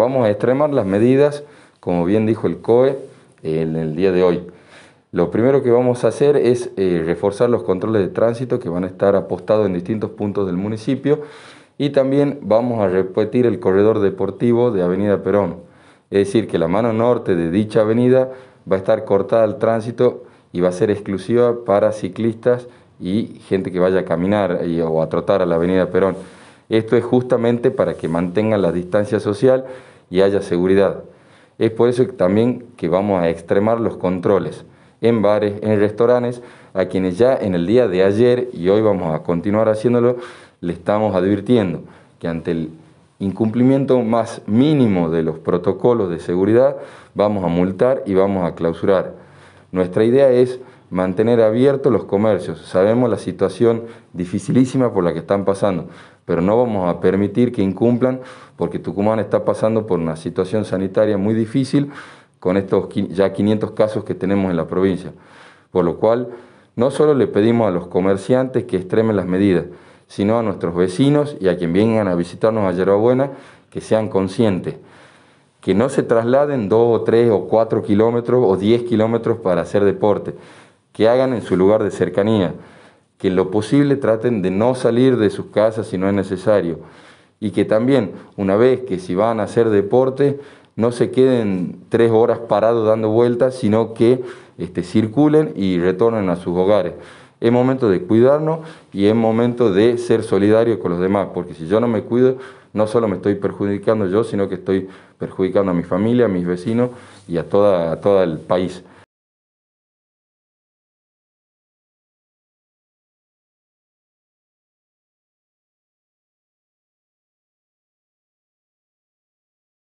Vamos a extremar las medidas, como bien dijo el COE en el día de hoy. Lo primero que vamos a hacer es eh, reforzar los controles de tránsito que van a estar apostados en distintos puntos del municipio y también vamos a repetir el corredor deportivo de Avenida Perón. Es decir, que la mano norte de dicha avenida va a estar cortada al tránsito y va a ser exclusiva para ciclistas y gente que vaya a caminar eh, o a trotar a la Avenida Perón. Esto es justamente para que mantengan la distancia social y haya seguridad. Es por eso también que vamos a extremar los controles en bares, en restaurantes, a quienes ya en el día de ayer y hoy vamos a continuar haciéndolo, le estamos advirtiendo que ante el incumplimiento más mínimo de los protocolos de seguridad vamos a multar y vamos a clausurar. Nuestra idea es mantener abiertos los comercios. Sabemos la situación dificilísima por la que están pasando, pero no vamos a permitir que incumplan porque Tucumán está pasando por una situación sanitaria muy difícil con estos ya 500 casos que tenemos en la provincia. Por lo cual, no solo le pedimos a los comerciantes que extremen las medidas, sino a nuestros vecinos y a quien vengan a visitarnos a Yerbabuena que sean conscientes que no se trasladen dos o tres o cuatro kilómetros o diez kilómetros para hacer deporte, que hagan en su lugar de cercanía, que lo posible traten de no salir de sus casas si no es necesario y que también una vez que si van a hacer deporte no se queden tres horas parados dando vueltas, sino que este, circulen y retornen a sus hogares. Es momento de cuidarnos y es momento de ser solidarios con los demás, porque si yo no me cuido, no solo me estoy perjudicando yo, sino que estoy perjudicando a mi familia, a mis vecinos y a, toda, a todo el país.